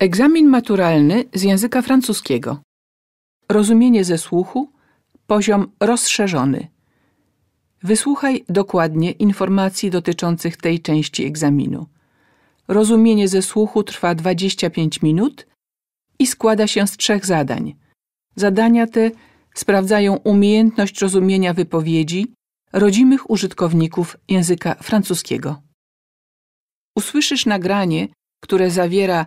Egzamin maturalny z języka francuskiego. Rozumienie ze słuchu, poziom rozszerzony. Wysłuchaj dokładnie informacji dotyczących tej części egzaminu. Rozumienie ze słuchu trwa 25 minut i składa się z trzech zadań. Zadania te sprawdzają umiejętność rozumienia wypowiedzi rodzimych użytkowników języka francuskiego. Usłyszysz nagranie, które zawiera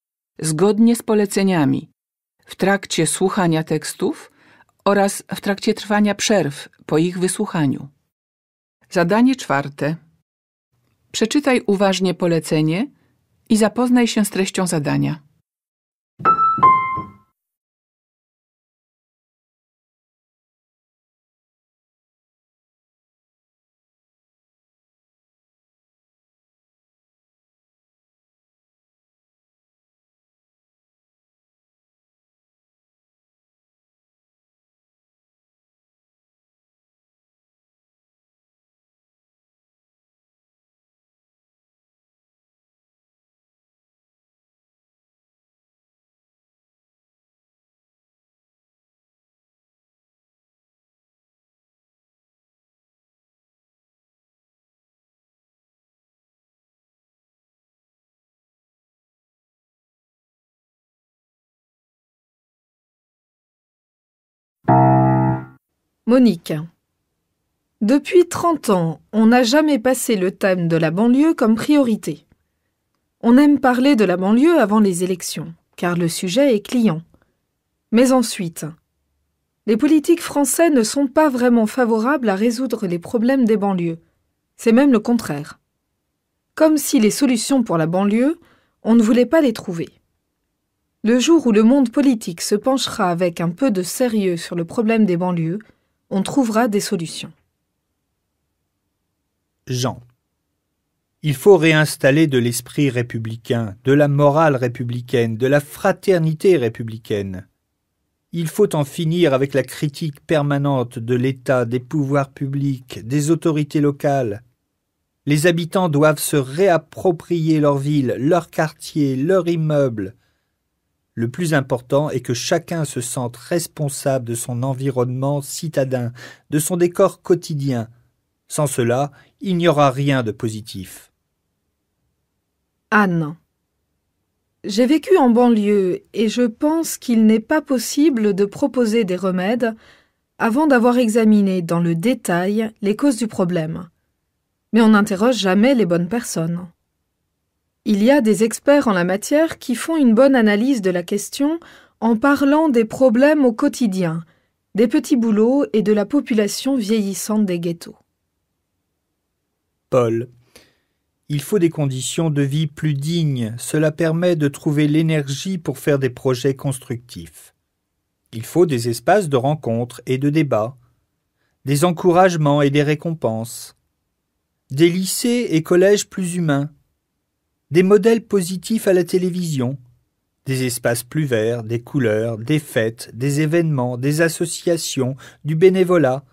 zgodnie z poleceniami w trakcie słuchania tekstów oraz w trakcie trwania przerw po ich wysłuchaniu. Zadanie czwarte. Przeczytaj uważnie polecenie i zapoznaj się z treścią zadania. Monique. Depuis 30 ans, on n'a jamais passé le thème de la banlieue comme priorité. On aime parler de la banlieue avant les élections, car le sujet est client. Mais ensuite, les politiques français ne sont pas vraiment favorables à résoudre les problèmes des banlieues. C'est même le contraire. Comme si les solutions pour la banlieue, on ne voulait pas les trouver. Le jour où le monde politique se penchera avec un peu de sérieux sur le problème des banlieues, on trouvera des solutions. Jean. Il faut réinstaller de l'esprit républicain, de la morale républicaine, de la fraternité républicaine. Il faut en finir avec la critique permanente de l'État, des pouvoirs publics, des autorités locales. Les habitants doivent se réapproprier leur ville, leur quartier, leur immeuble. Le plus important est que chacun se sente responsable de son environnement citadin, de son décor quotidien. Sans cela, il n'y aura rien de positif. Anne. J'ai vécu en banlieue et je pense qu'il n'est pas possible de proposer des remèdes avant d'avoir examiné dans le détail les causes du problème. Mais on n'interroge jamais les bonnes personnes. Il y a des experts en la matière qui font une bonne analyse de la question en parlant des problèmes au quotidien, des petits boulots et de la population vieillissante des ghettos. Paul. Il faut des conditions de vie plus dignes, cela permet de trouver l'énergie pour faire des projets constructifs. Il faut des espaces de rencontres et de débats, des encouragements et des récompenses, des lycées et collèges plus humains, des modèles positifs à la télévision, des espaces plus verts, des couleurs, des fêtes, des événements, des associations, du bénévolat.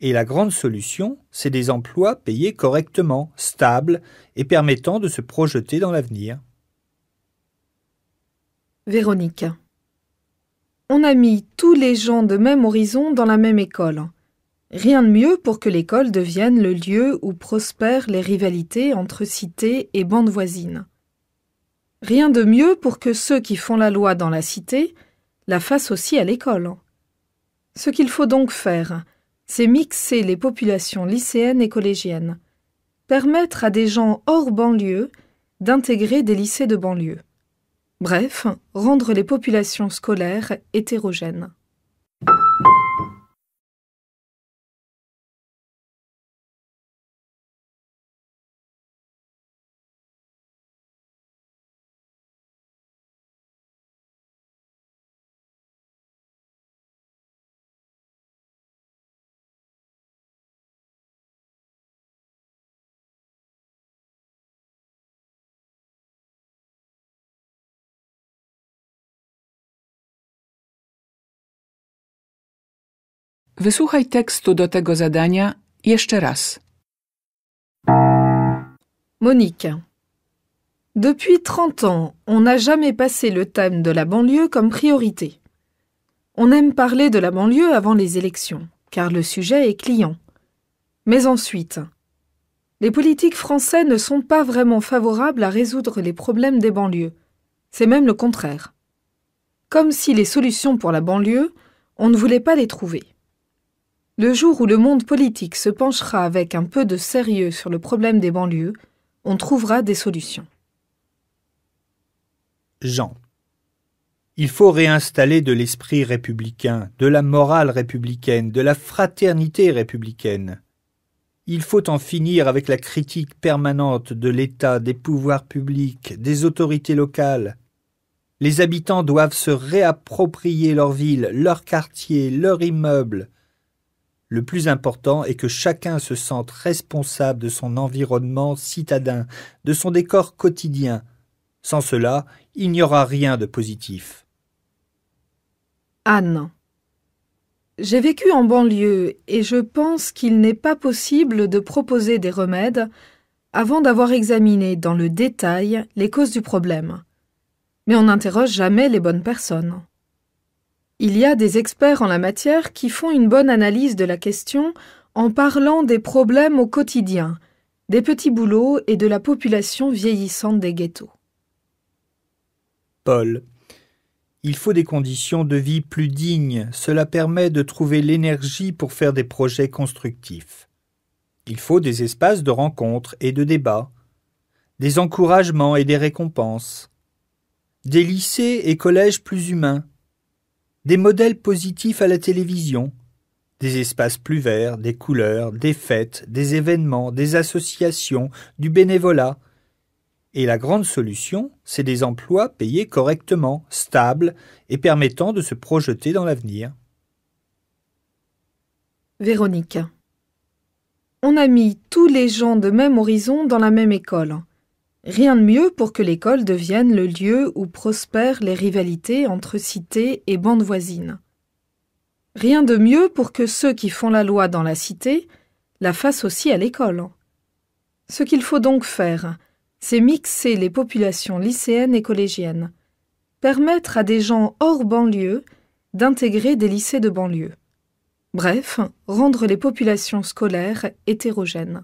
Et la grande solution, c'est des emplois payés correctement, stables et permettant de se projeter dans l'avenir. Véronique. On a mis tous les gens de même horizon dans la même école. Rien de mieux pour que l'école devienne le lieu où prospèrent les rivalités entre cités et bandes voisines. Rien de mieux pour que ceux qui font la loi dans la cité la fassent aussi à l'école. Ce qu'il faut donc faire, c'est mixer les populations lycéennes et collégiennes, permettre à des gens hors banlieue d'intégrer des lycées de banlieue. Bref, rendre les populations scolaires hétérogènes. Wysłuchaj tekstu do tego Monique. Depuis 30 ans, on n'a jamais passé le thème de la banlieue comme priorité. On aime parler de la banlieue avant les élections, car le sujet est client. Mais ensuite, les politiques français ne sont pas vraiment favorables à résoudre les problèmes des banlieues. C'est même le contraire. Comme si les solutions pour la banlieue, on ne voulait pas les trouver. Le jour où le monde politique se penchera avec un peu de sérieux sur le problème des banlieues, on trouvera des solutions. Jean. Il faut réinstaller de l'esprit républicain, de la morale républicaine, de la fraternité républicaine. Il faut en finir avec la critique permanente de l'État, des pouvoirs publics, des autorités locales. Les habitants doivent se réapproprier leur ville, leur quartier, leur immeuble, le plus important est que chacun se sente responsable de son environnement citadin, de son décor quotidien. Sans cela, il n'y aura rien de positif. Anne. J'ai vécu en banlieue et je pense qu'il n'est pas possible de proposer des remèdes avant d'avoir examiné dans le détail les causes du problème. Mais on n'interroge jamais les bonnes personnes. Il y a des experts en la matière qui font une bonne analyse de la question en parlant des problèmes au quotidien, des petits boulots et de la population vieillissante des ghettos. Paul. Il faut des conditions de vie plus dignes, cela permet de trouver l'énergie pour faire des projets constructifs. Il faut des espaces de rencontres et de débats, des encouragements et des récompenses, des lycées et collèges plus humains, des modèles positifs à la télévision, des espaces plus verts, des couleurs, des fêtes, des événements, des associations, du bénévolat. Et la grande solution, c'est des emplois payés correctement, stables et permettant de se projeter dans l'avenir. Véronique. On a mis tous les gens de même horizon dans la même école. Rien de mieux pour que l'école devienne le lieu où prospèrent les rivalités entre cités et bandes voisines. Rien de mieux pour que ceux qui font la loi dans la cité la fassent aussi à l'école. Ce qu'il faut donc faire, c'est mixer les populations lycéennes et collégiennes, permettre à des gens hors banlieue d'intégrer des lycées de banlieue. Bref, rendre les populations scolaires hétérogènes.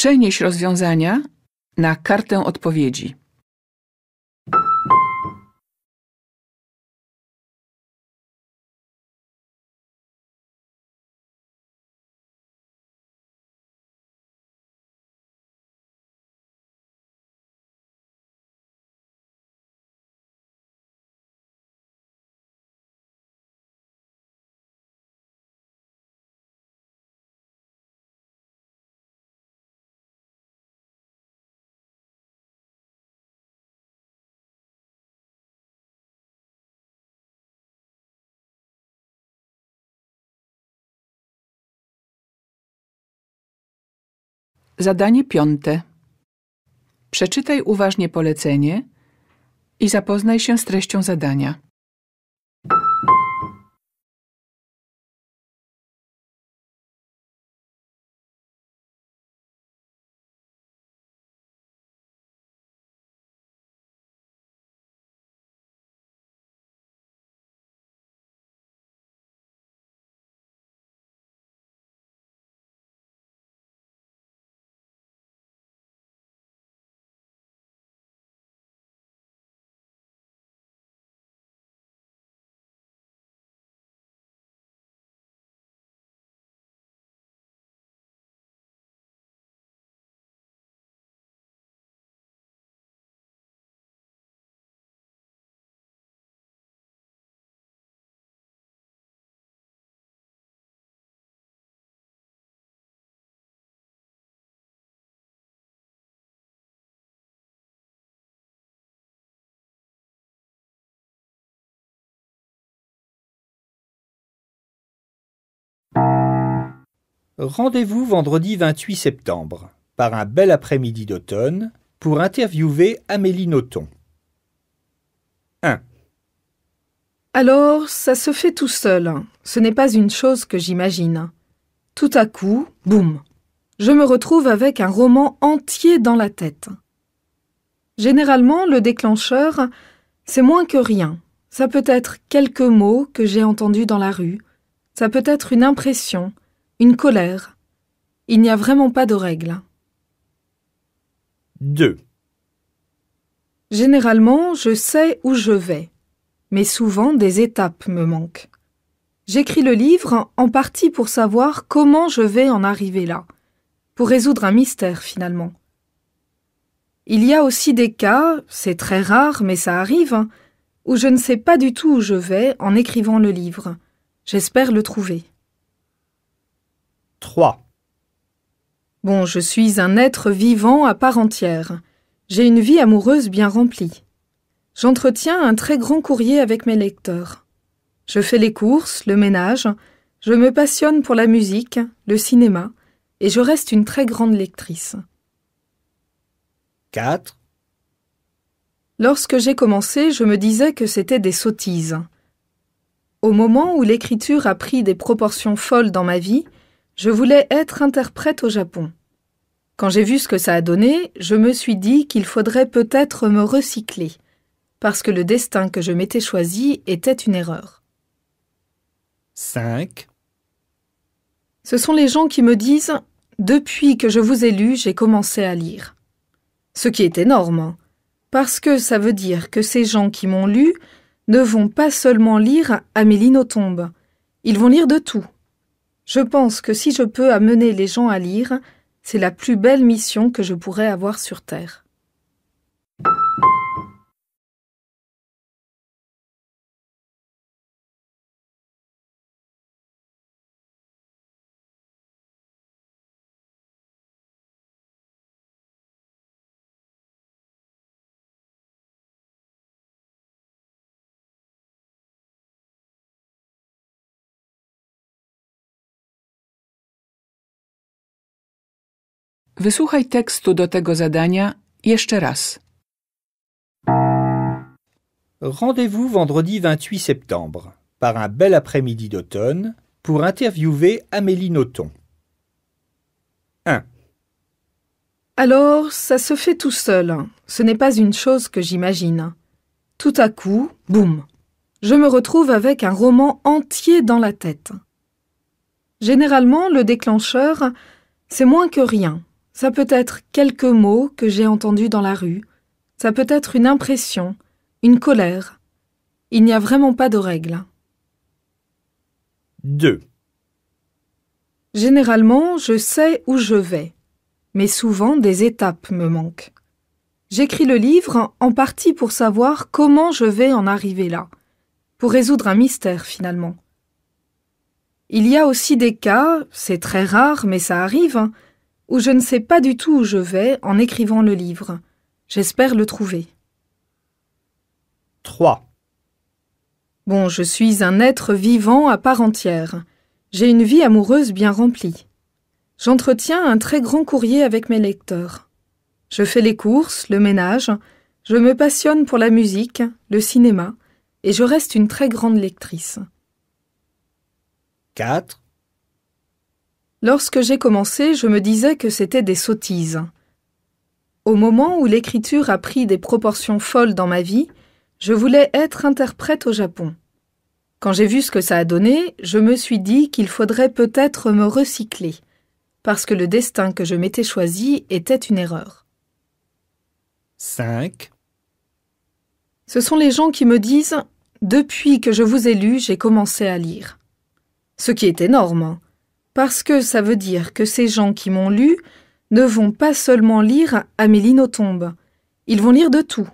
Przenieś rozwiązania na kartę odpowiedzi. Zadanie piąte. Przeczytaj uważnie polecenie i zapoznaj się z treścią zadania. Rendez-vous vendredi 28 septembre, par un bel après-midi d'automne, pour interviewer Amélie Nothon. 1. Alors, ça se fait tout seul. Ce n'est pas une chose que j'imagine. Tout à coup, boum, je me retrouve avec un roman entier dans la tête. Généralement, le déclencheur, c'est moins que rien. Ça peut être quelques mots que j'ai entendus dans la rue. Ça peut être une impression une colère. Il n'y a vraiment pas de règle. 2. Généralement, je sais où je vais, mais souvent des étapes me manquent. J'écris le livre en partie pour savoir comment je vais en arriver là, pour résoudre un mystère finalement. Il y a aussi des cas, c'est très rare mais ça arrive, hein, où je ne sais pas du tout où je vais en écrivant le livre. J'espère le trouver. 3. Bon, je suis un être vivant à part entière. J'ai une vie amoureuse bien remplie. J'entretiens un très grand courrier avec mes lecteurs. Je fais les courses, le ménage, je me passionne pour la musique, le cinéma, et je reste une très grande lectrice. 4. Lorsque j'ai commencé, je me disais que c'était des sottises. Au moment où l'écriture a pris des proportions folles dans ma vie, je voulais être interprète au Japon. Quand j'ai vu ce que ça a donné, je me suis dit qu'il faudrait peut-être me recycler, parce que le destin que je m'étais choisi était une erreur. 5. Ce sont les gens qui me disent Depuis que je vous ai lu, j'ai commencé à lire. Ce qui est énorme, hein, parce que ça veut dire que ces gens qui m'ont lu ne vont pas seulement lire Amélie Nothomb, ils vont lire de tout. Je pense que si je peux amener les gens à lire, c'est la plus belle mission que je pourrais avoir sur Terre. Rendez-vous vendredi 28 septembre, par un bel après-midi d'automne, pour interviewer Amélie Nothon. 1. Alors, ça se fait tout seul. Hein. Ce n'est pas une chose que j'imagine. Tout à coup, boum, je me retrouve avec un roman entier dans la tête. Généralement, le déclencheur, c'est moins que rien, ça peut être quelques mots que j'ai entendus dans la rue, ça peut être une impression, une colère. Il n'y a vraiment pas de règle. 2. Généralement, je sais où je vais, mais souvent des étapes me manquent. J'écris le livre en partie pour savoir comment je vais en arriver là, pour résoudre un mystère finalement. Il y a aussi des cas, c'est très rare mais ça arrive, hein, ou je ne sais pas du tout où je vais en écrivant le livre. J'espère le trouver. 3. Bon, je suis un être vivant à part entière. J'ai une vie amoureuse bien remplie. J'entretiens un très grand courrier avec mes lecteurs. Je fais les courses, le ménage, je me passionne pour la musique, le cinéma, et je reste une très grande lectrice. 4. Lorsque j'ai commencé, je me disais que c'était des sottises. Au moment où l'écriture a pris des proportions folles dans ma vie, je voulais être interprète au Japon. Quand j'ai vu ce que ça a donné, je me suis dit qu'il faudrait peut-être me recycler, parce que le destin que je m'étais choisi était une erreur. 5. Ce sont les gens qui me disent Depuis que je vous ai lu, j'ai commencé à lire. Ce qui est énorme. Hein. Parce que ça veut dire que ces gens qui m'ont lu ne vont pas seulement lire Amélie Nothomb. Ils vont lire de tout.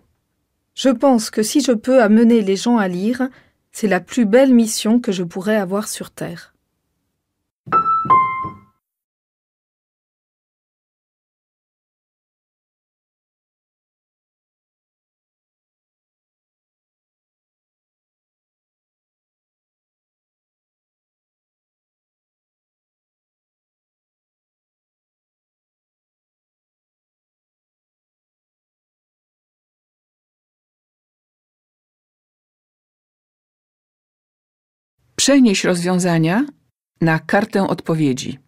Je pense que si je peux amener les gens à lire, c'est la plus belle mission que je pourrais avoir sur Terre. Przenieś rozwiązania na kartę odpowiedzi.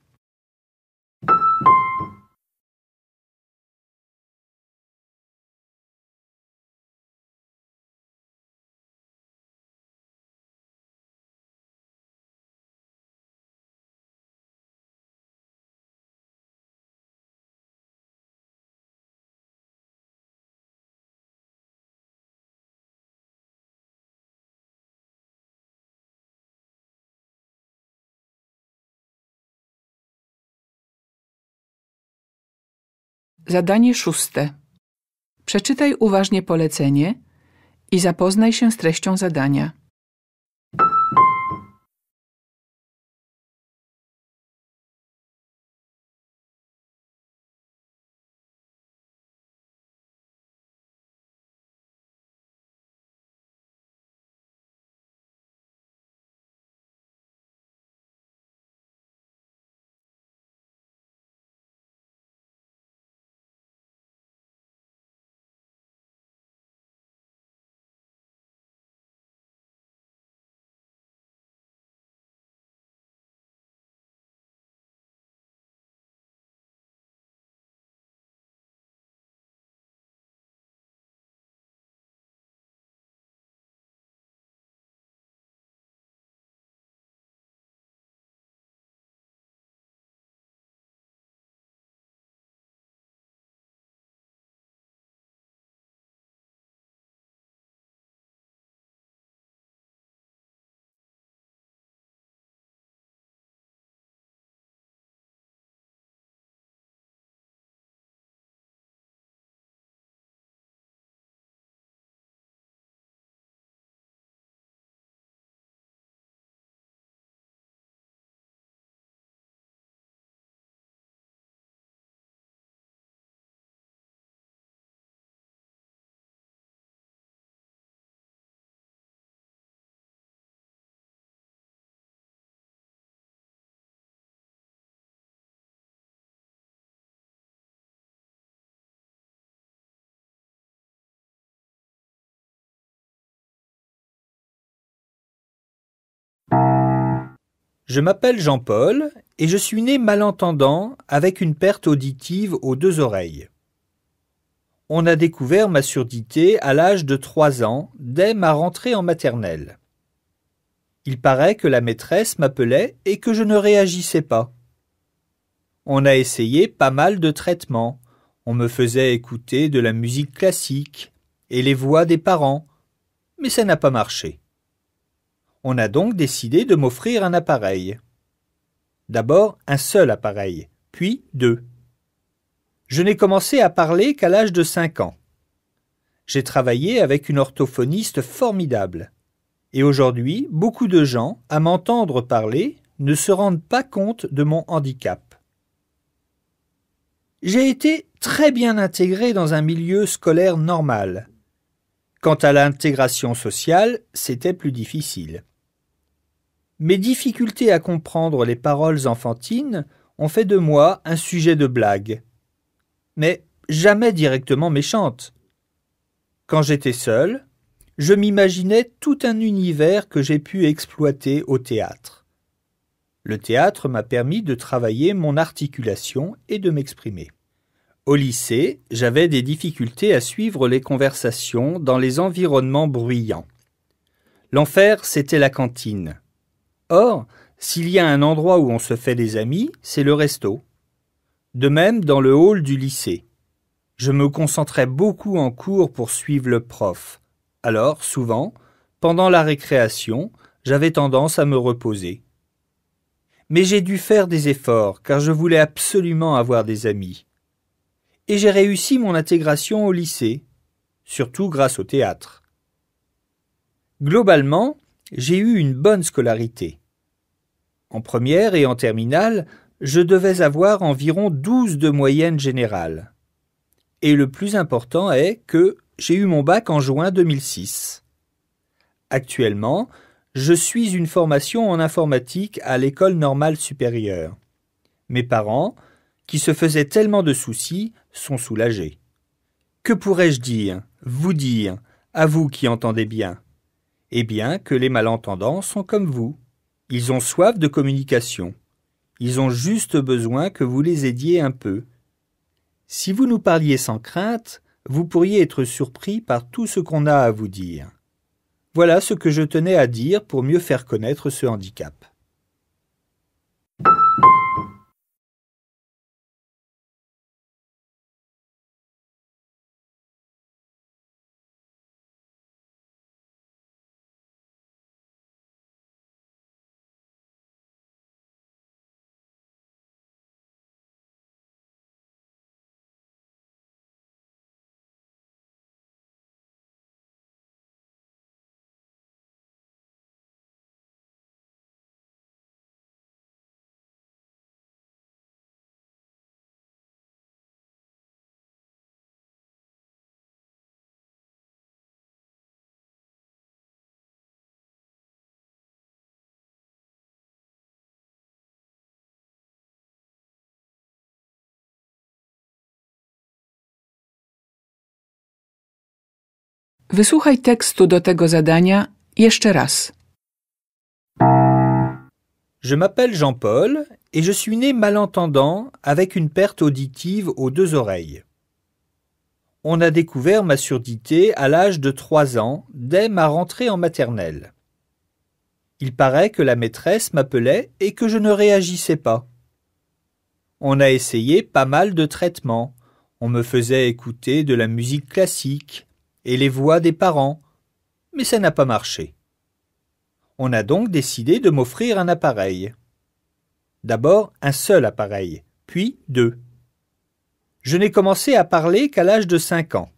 Zadanie szóste. Przeczytaj uważnie polecenie i zapoznaj się z treścią zadania. Je m'appelle Jean-Paul et je suis né malentendant avec une perte auditive aux deux oreilles. On a découvert ma surdité à l'âge de trois ans, dès ma rentrée en maternelle. Il paraît que la maîtresse m'appelait et que je ne réagissais pas. On a essayé pas mal de traitements. On me faisait écouter de la musique classique et les voix des parents, mais ça n'a pas marché. On a donc décidé de m'offrir un appareil. D'abord un seul appareil, puis deux. Je n'ai commencé à parler qu'à l'âge de cinq ans. J'ai travaillé avec une orthophoniste formidable. Et aujourd'hui, beaucoup de gens, à m'entendre parler, ne se rendent pas compte de mon handicap. J'ai été très bien intégré dans un milieu scolaire normal. Quant à l'intégration sociale, c'était plus difficile. Mes difficultés à comprendre les paroles enfantines ont fait de moi un sujet de blague. Mais jamais directement méchante. Quand j'étais seul, je m'imaginais tout un univers que j'ai pu exploiter au théâtre. Le théâtre m'a permis de travailler mon articulation et de m'exprimer. Au lycée, j'avais des difficultés à suivre les conversations dans les environnements bruyants. L'enfer, c'était la cantine. Or, s'il y a un endroit où on se fait des amis, c'est le resto. De même dans le hall du lycée. Je me concentrais beaucoup en cours pour suivre le prof. Alors, souvent, pendant la récréation, j'avais tendance à me reposer. Mais j'ai dû faire des efforts car je voulais absolument avoir des amis. Et j'ai réussi mon intégration au lycée, surtout grâce au théâtre. Globalement, j'ai eu une bonne scolarité. En première et en terminale, je devais avoir environ 12 de moyenne générale. Et le plus important est que j'ai eu mon bac en juin 2006. Actuellement, je suis une formation en informatique à l'école normale supérieure. Mes parents, qui se faisaient tellement de soucis, sont soulagés. Que pourrais-je dire, vous dire, à vous qui entendez bien Eh bien que les malentendants sont comme vous. Ils ont soif de communication. Ils ont juste besoin que vous les aidiez un peu. Si vous nous parliez sans crainte, vous pourriez être surpris par tout ce qu'on a à vous dire. Voilà ce que je tenais à dire pour mieux faire connaître ce handicap. Je m'appelle Jean-Paul et je suis né malentendant avec une perte auditive aux deux oreilles. On a découvert ma surdité à l'âge de trois ans, dès ma rentrée en maternelle. Il paraît que la maîtresse m'appelait et que je ne réagissais pas. On a essayé pas mal de traitements. On me faisait écouter de la musique classique, et les voix des parents, mais ça n'a pas marché. On a donc décidé de m'offrir un appareil. D'abord un seul appareil, puis deux. Je n'ai commencé à parler qu'à l'âge de cinq ans.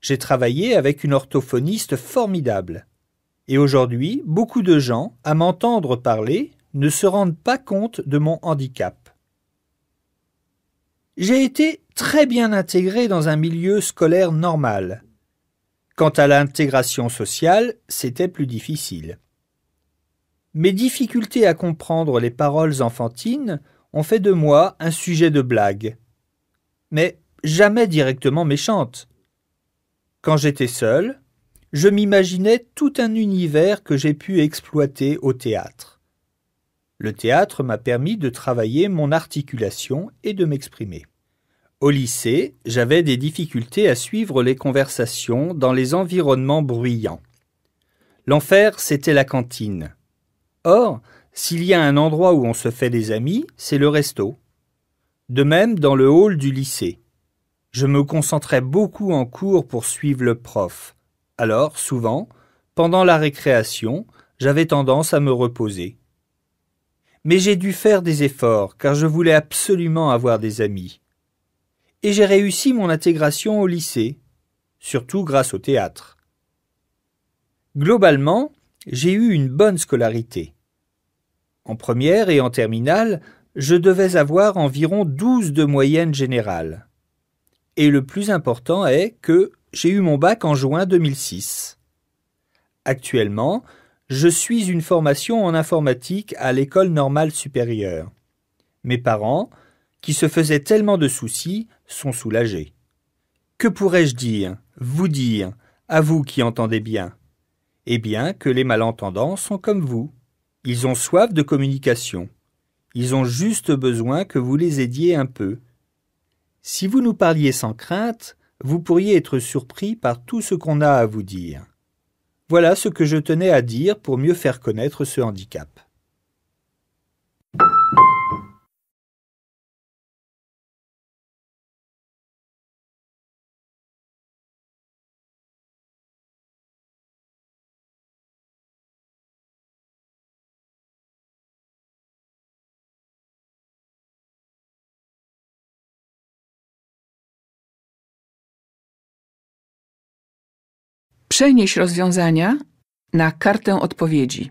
J'ai travaillé avec une orthophoniste formidable. Et aujourd'hui, beaucoup de gens, à m'entendre parler, ne se rendent pas compte de mon handicap. J'ai été très bien intégré dans un milieu scolaire normal, Quant à l'intégration sociale, c'était plus difficile. Mes difficultés à comprendre les paroles enfantines ont fait de moi un sujet de blague. Mais jamais directement méchante. Quand j'étais seul, je m'imaginais tout un univers que j'ai pu exploiter au théâtre. Le théâtre m'a permis de travailler mon articulation et de m'exprimer. Au lycée, j'avais des difficultés à suivre les conversations dans les environnements bruyants. L'enfer, c'était la cantine. Or, s'il y a un endroit où on se fait des amis, c'est le resto. De même dans le hall du lycée. Je me concentrais beaucoup en cours pour suivre le prof. Alors, souvent, pendant la récréation, j'avais tendance à me reposer. Mais j'ai dû faire des efforts car je voulais absolument avoir des amis et j'ai réussi mon intégration au lycée, surtout grâce au théâtre. Globalement, j'ai eu une bonne scolarité. En première et en terminale, je devais avoir environ 12 de moyenne générale. Et le plus important est que j'ai eu mon bac en juin 2006. Actuellement, je suis une formation en informatique à l'école normale supérieure. Mes parents, qui se faisaient tellement de soucis, sont soulagés. Que pourrais-je dire, vous dire, à vous qui entendez bien Eh bien que les malentendants sont comme vous. Ils ont soif de communication. Ils ont juste besoin que vous les aidiez un peu. Si vous nous parliez sans crainte, vous pourriez être surpris par tout ce qu'on a à vous dire. Voilà ce que je tenais à dire pour mieux faire connaître ce handicap. przenieś rozwiązania na kartę odpowiedzi.